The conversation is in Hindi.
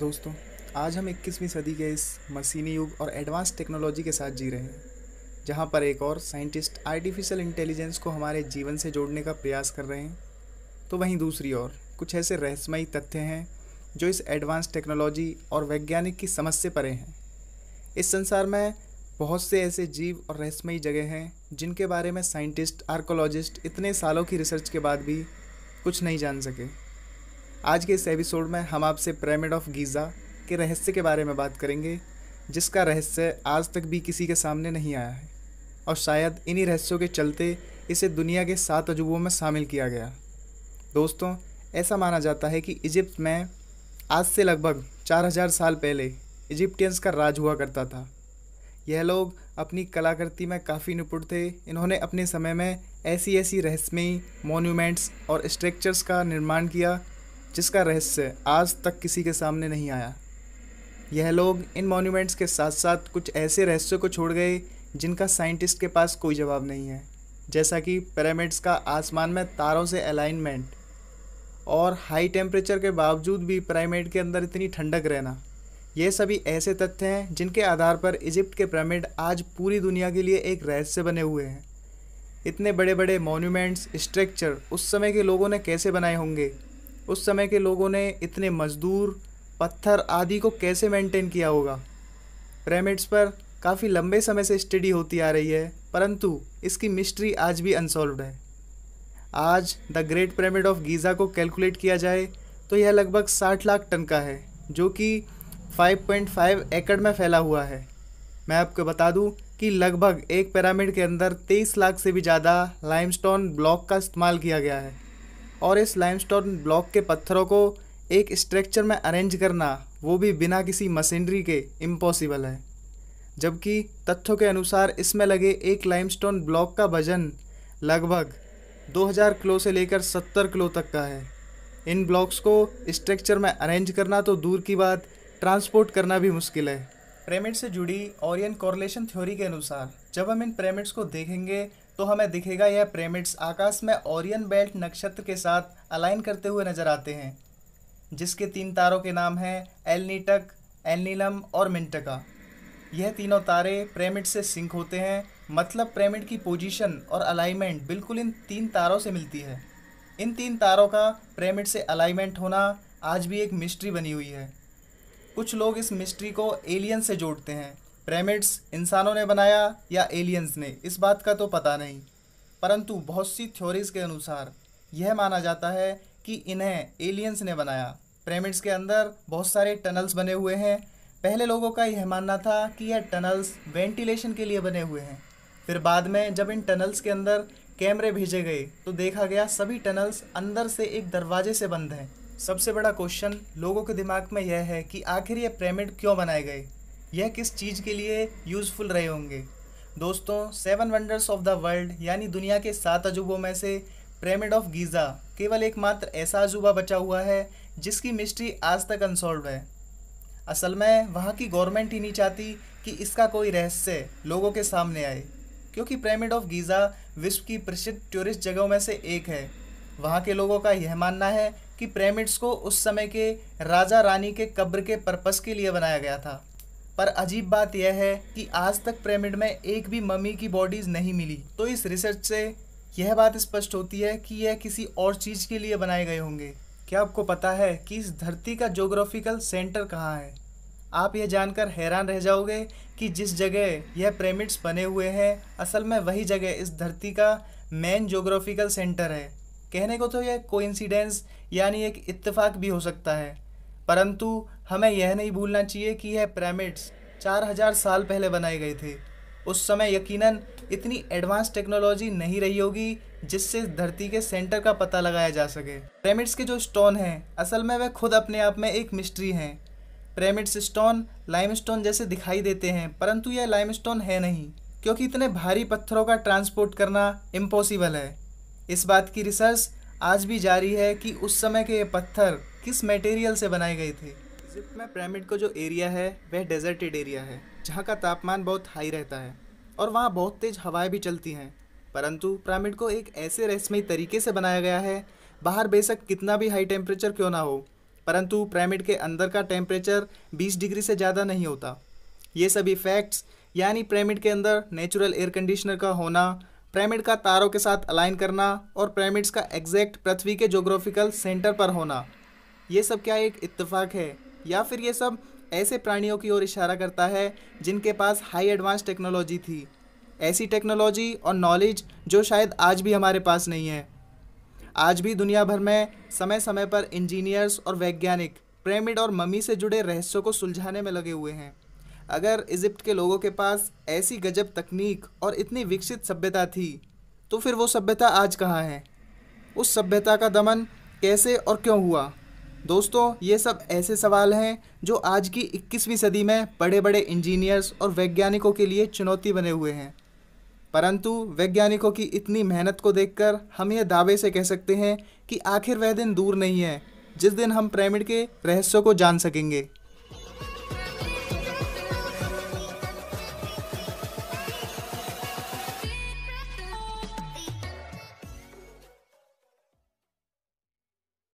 दोस्तों आज हम 21वीं सदी के इस मशीनी युग और एडवांस टेक्नोलॉजी के साथ जी रहे हैं जहां पर एक और साइंटिस्ट आर्टिफिशियल इंटेलिजेंस को हमारे जीवन से जोड़ने का प्रयास कर रहे हैं तो वहीं दूसरी ओर कुछ ऐसे रहस्यमयी तथ्य हैं जो इस एडवांस टेक्नोलॉजी और वैज्ञानिक की समझ से परे हैं इस संसार में बहुत से ऐसे जीव और रहस्यमयी जगह हैं जिनके बारे में साइंटिस्ट आर्कोलॉजिस्ट इतने सालों की रिसर्च के बाद भी कुछ नहीं जान सके आज के इस एपिसोड में हम आपसे पिरामिड ऑफ गीज़ा के रहस्य के बारे में बात करेंगे जिसका रहस्य आज तक भी किसी के सामने नहीं आया है और शायद इन्हीं रहस्यों के चलते इसे दुनिया के सात अजूबों में शामिल किया गया दोस्तों ऐसा माना जाता है कि इजिप्ट में आज से लगभग चार हज़ार साल पहले इजिप्टियंस का राज हुआ करता था यह लोग अपनी कलाकृति में काफ़ी निपुण थे इन्होंने अपने समय में ऐसी ऐसी रहस्यमयी मोन्यूमेंट्स और स्ट्रक्चर्स का निर्माण किया जिसका रहस्य आज तक किसी के सामने नहीं आया यह लोग इन मॉन्यूमेंट्स के साथ साथ कुछ ऐसे रहस्यों को छोड़ गए जिनका साइंटिस्ट के पास कोई जवाब नहीं है जैसा कि पिरामिड्स का आसमान में तारों से अलाइनमेंट और हाई टेम्परेचर के बावजूद भी पिरामिड के अंदर इतनी ठंडक रहना ये सभी ऐसे तथ्य हैं जिनके आधार पर इजिप्ट के पिरामिड आज पूरी दुनिया के लिए एक रहस्य बने हुए हैं इतने बड़े बड़े मॉन्यूमेंट्स स्ट्रक्चर उस समय के लोगों ने कैसे बनाए होंगे उस समय के लोगों ने इतने मज़दूर पत्थर आदि को कैसे मेंटेन किया होगा पिरामिड्स पर काफ़ी लंबे समय से स्टडी होती आ रही है परंतु इसकी मिस्ट्री आज भी अनसॉल्व्ड है आज the great pyramid of Giza को कैलकुलेट किया जाए तो यह लगभग साठ लाख टन का है जो कि 5.5 एकड़ में फैला हुआ है मैं आपको बता दूं कि लगभग एक पिरामिड के अंदर 23 लाख से भी ज़्यादा लाइमस्टोन ब्लॉक का इस्तेमाल किया गया है और इस लाइमस्टोन ब्लॉक के पत्थरों को एक स्ट्रक्चर में अरेंज करना वो भी बिना किसी मशीनरी के इम्पॉसिबल है जबकि तथ्यों के अनुसार इसमें लगे एक लाइमस्टोन ब्लॉक का वजन लगभग 2000 किलो से लेकर 70 किलो तक का है इन ब्लॉक्स को स्ट्रक्चर में अरेंज करना तो दूर की बात ट्रांसपोर्ट करना भी मुश्किल है प्रेमिड से जुड़ी ओरियन कॉरलेशन थ्योरी के अनुसार जब हम इन प्रेमिड्स को देखेंगे तो हमें दिखेगा यह प्रेमिड्स आकाश में ओरियन बेल्ट नक्षत्र के साथ अलाइन करते हुए नजर आते हैं जिसके तीन तारों के नाम हैं एलनीटक एलनीलम और मिंटका यह तीनों तारे प्रेमिड से सिंक होते हैं मतलब प्रेमिड की पोजीशन और अलाइनमेंट बिल्कुल इन तीन तारों से मिलती है इन तीन तारों का प्रेमिड से अलाइनमेंट होना आज भी एक मिस्ट्री बनी हुई है कुछ लोग इस मिस्ट्री को एलियन से जोड़ते हैं पिरामिड्स इंसानों ने बनाया या एलियंस ने इस बात का तो पता नहीं परंतु बहुत सी थ्योरीज के अनुसार यह माना जाता है कि इन्हें एलियंस ने बनाया पिरामिड्स के अंदर बहुत सारे टनल्स बने हुए हैं पहले लोगों का यह मानना था कि यह टनल्स वेंटिलेशन के लिए बने हुए हैं फिर बाद में जब इन टनल्स के अंदर कैमरे भेजे गए तो देखा गया सभी टनल्स अंदर से एक दरवाजे से बंद हैं सबसे बड़ा क्वेश्चन लोगों के दिमाग में यह है कि आखिर ये पिरामिड क्यों बनाए गए यह किस चीज़ के लिए यूज़फुल रहे होंगे दोस्तों seven wonders of the world यानी दुनिया के सात अजूबों में से पिरामिड ऑफ गीज़ा केवल एकमात्र ऐसा अजूबा बचा हुआ है जिसकी मिस्ट्री आज तक अनसॉल्व है असल में वहाँ की गवर्नमेंट ही नहीं चाहती कि इसका कोई रहस्य लोगों के सामने आए क्योंकि पिरामिड ऑफ गीज़ा विश्व की प्रसिद्ध टूरिस्ट जगहों में से एक है वहाँ के लोगों का यह मानना है कि पिरामिड्स को उस समय के राजा रानी के कब्र के पर्पस के लिए बनाया गया था पर अजीब बात यह है कि आज तक पिरामिड में एक भी मम्मी की बॉडीज नहीं मिली तो इस रिसर्च से यह बात स्पष्ट होती है कि यह किसी और चीज़ के लिए बनाए गए होंगे क्या आपको पता है कि इस धरती का जोग्राफिकल सेंटर कहाँ है आप यह जानकर हैरान रह जाओगे कि जिस जगह यह पिरामिड्स बने हुए हैं असल में वही जगह इस धरती का मेन जोग्राफिकल सेंटर है कहने को तो यह कोइंसिडेंस यानी एक इत्तेफाक भी हो सकता है परंतु हमें यह नहीं भूलना चाहिए कि यह पिरामिड्स चार हजार साल पहले बनाए गए थे उस समय यकीनन इतनी एडवांस टेक्नोलॉजी नहीं रही होगी जिससे धरती के सेंटर का पता लगाया जा सके पिरामिड्स के जो स्टोन हैं असल में वह खुद अपने आप में एक मिस्ट्री हैं पिरामिड्स स्टोन लाइमस्टोन जैसे दिखाई देते हैं परंतु यह लाइमस्टोन है नहीं क्योंकि इतने भारी पत्थरों का ट्रांसपोर्ट करना इम्पॉसिबल है इस बात की रिसर्च आज भी जारी है कि उस समय के ये पत्थर किस मटेरियल से बनाए गए थे इजिप्ट में पिरामिड का जो एरिया है वह डेजर्टेड एरिया है जहाँ का तापमान बहुत हाई रहता है और वहाँ बहुत तेज़ हवाएं भी चलती हैं परंतु पिरामिड को एक ऐसे रहस्यमय तरीके से बनाया गया है बाहर बेशक कितना भी हाई टेम्परेचर क्यों ना हो परंतु पिरामिड के अंदर का टेम्परेचर 20 डिग्री से ज़्यादा नहीं होता ये सभी फैक्ट्स यानी पिरामिड के अंदर नेचुरल एयर कंडीशनर का होना पिरामिड का तारों के साथ अलाइन करना और पैमिड्स का एग्जैक्ट पृथ्वी के जोग्राफिकल सेंटर पर होना ये सब क्या एक इत्तेफाक है या फिर ये सब ऐसे प्राणियों की ओर इशारा करता है जिनके पास हाई एडवांस टेक्नोलॉजी थी ऐसी टेक्नोलॉजी और नॉलेज जो शायद आज भी हमारे पास नहीं है आज भी दुनिया भर में समय समय पर इंजीनियर्स और वैज्ञानिक पिरामिड और मम्मी से जुड़े रहस्यों को सुलझाने में लगे हुए हैं अगर इजिप्ट के लोगों के पास ऐसी गजब तकनीक और इतनी विकसित सभ्यता थी तो फिर वो सभ्यता आज कहाँ है उस सभ्यता का दमन कैसे और क्यों हुआ दोस्तों ये सब ऐसे सवाल हैं जो आज की 21वीं सदी में बड़े बड़े इंजीनियर्स और वैज्ञानिकों के लिए चुनौती बने हुए हैं परंतु वैज्ञानिकों की इतनी मेहनत को देखकर हम यह दावे से कह सकते हैं कि आखिर वह दिन दूर नहीं है जिस दिन हम प्रेमिड के रहस्यों को जान सकेंगे